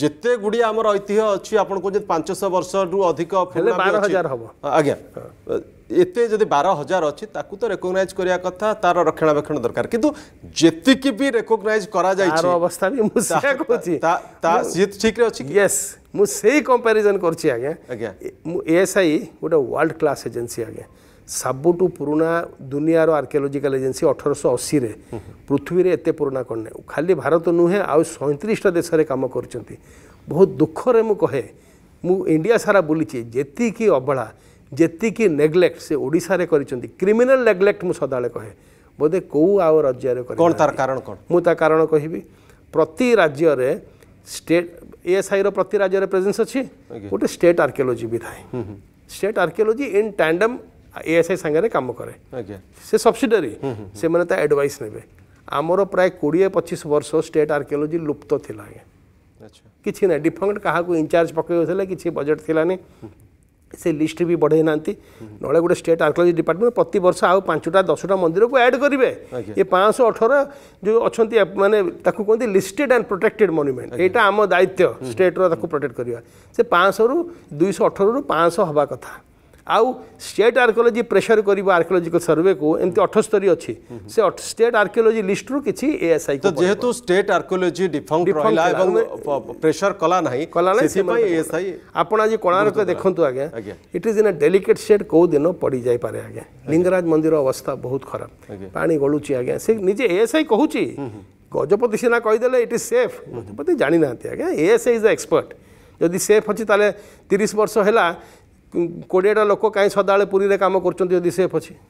ଯେତେ ଗୁଡ଼ିଏ ଆମର ଐତିହ୍ୟ ଅଛି ଆପଣ କହୁଛନ୍ତି ପାଞ୍ଚଶହ ବର୍ଷରୁ ଅଧିକ ଆଜ୍ଞା ଏତେ ଯଦି ବାର ହଜାର ଅଛି ତାକୁ ତ ରେକଗ୍ନାଇଜ କରିବା କଥା ତାର ରକ୍ଷଣାବେକ୍ଷଣ ଦରକାର କିନ୍ତୁ ଯେତିକି ବି ରେକଗ୍ନାଇଜ କରାଯାଇଛି ଅବସ୍ଥା ବି ମୁଁ ସେୟା କହୁଛି ସିଏ ଠିକରେ ଅଛି ୟେସ୍ ମୁଁ ସେଇ କମ୍ପାରିଜନ୍ କରୁଛି ଆଜ୍ଞା ଆଜ୍ଞା ମୁଁ ଏଏସ୍ଆଇ ଗୋଟେ ୱାର୍ଲଡ କ୍ଲାସ୍ ଏଜେନ୍ସି ଆଜ୍ଞା ସବୁଠୁ ପୁରୁଣା ଦୁନିଆର ଆର୍କିଓଲୋଜିକାଲ ଏଜେନ୍ସି ଅଠରଶହ ଅଶୀରେ ପୃଥିବୀରେ ଏତେ ପୁରୁଣା କ'ଣ ନାହିଁ ଖାଲି ଭାରତ ନୁହେଁ ଆଉ ସଇଁତିରିଶଟା ଦେଶରେ କାମ କରୁଛନ୍ତି ବହୁତ ଦୁଃଖରେ ମୁଁ କହେ ମୁଁ ଇଣ୍ଡିଆ ସାରା ବୁଲିଛି ଯେତିକି ଅବହେଳା ଯେତିକି ନେଗ୍ଲେକ୍ଟ ସେ ଓଡ଼ିଶାରେ କରିଛନ୍ତି କ୍ରିମିନାଲ ନେଗ୍ଲେକ୍ଟ ମୁଁ ସଦାବେଳେ କହେ ବୋଧେ କେଉଁ ଆଉ ରାଜ୍ୟରେ କ'ଣ ତା'ର କାରଣ କ'ଣ ମୁଁ ତା କାରଣ କହିବି ପ୍ରତି ରାଜ୍ୟରେ ଷ୍ଟେଟ୍ ଏଏସ୍ଆଇର ପ୍ରତି ରାଜ୍ୟରେ ପ୍ରେଜେନ୍ସ ଅଛି ଗୋଟେ ଷ୍ଟେଟ୍ ଆର୍କିଓଲୋଜି ବି ଥାଏ state archaeology in tandem ASI ସାଙ୍ଗରେ କାମ କରେ ସେ ସବସିଡାରୀ ସେମାନେ ତା ଆଡ଼ଭାଇସ୍ ନେବେ ଆମର ପ୍ରାୟ କୋଡ଼ିଏ ପଚିଶ ବର୍ଷ ଷ୍ଟେଟ୍ ଆର୍କିଓଲୋଜି ଲୁପ୍ତ ଥିଲା ଆଜ୍ଞା କିଛି ନାହିଁ ଡିଫଙ୍ଗ୍ କାହାକୁ ଇନଚାର୍ଜ ପକାଇଥିଲେ କିଛି ବଜେଟ୍ ଥିଲାନି ସେ ଲିଷ୍ଟ ବି ବଢ଼େଇ ନାହାନ୍ତି ନହେଲେ ଗୋଟେ ଷ୍ଟେଟ୍ ଆର୍କିଓଲୋଜି ଡିପାର୍ଟମେଣ୍ଟ ପ୍ରତିବର୍ଷ ଆଉ ପାଞ୍ଚଟା ଦଶଟା ମନ୍ଦିରକୁ ଆଡ଼୍ କରିବେ ଏ ପାଞ୍ଚଶହ ଅଠର ଯେଉଁ ଅଛନ୍ତି ମାନେ ତାକୁ କୁହନ୍ତି ଲିଷ୍ଟେଡ୍ ଆଣ୍ଡ ପ୍ରୋଟେକ୍ଟେଡ୍ ମନ୍ୟୁମେଣ୍ଟ ଏଇଟା ଆମ ଦାୟିତ୍ୱ ଷ୍ଟେଟ୍ର ତାକୁ ପ୍ରୋଟେକ୍ଟ କରିବା ସେ ପାଞ୍ଚଶହରୁ ଦୁଇଶହ ଅଠରରୁ ପାଞ୍ଚଶହ ହେବା କଥା आउ स्टेट आर्कियोलोजी प्रेसर कर आर्कियोलोजिकल सर्वे को एमती अठस्तरी अच्छी से स्टेट आर्कोलोजी लिस्ट रु किसी एएसआई तो जेहेतु स्टेट आर्कियोलोजी डिफंक्ट रहला आज कोणार्क देखते आगे it is in a delicate state को दिन पड़ी जाई पारे आगे लिंगराज मंदिर अवस्था बहुत खराब पा गळुची आगे से निजे एएसआई कहूची ଗଜପତି ସିନା କହିଦେଲେ ଇଟ୍ ଇଜ୍ ସେଫ୍ ଗଜପତି ଜାଣିନାହାନ୍ତି ଆଜ୍ଞା ଏସ୍ ଇଜ୍ ଦ ଏକ୍ସପର୍ଟ ଯଦି ସେଫ୍ ଅଛି ତାହେଲେ ତିରିଶ ବର୍ଷ ହେଲା କୋଡ଼ିଏଟା ଲୋକ କାହିଁ ସଦାବେଳେ ପୁରୀରେ କାମ କରୁଛନ୍ତି ଯଦି ସେଫ୍ ଅଛି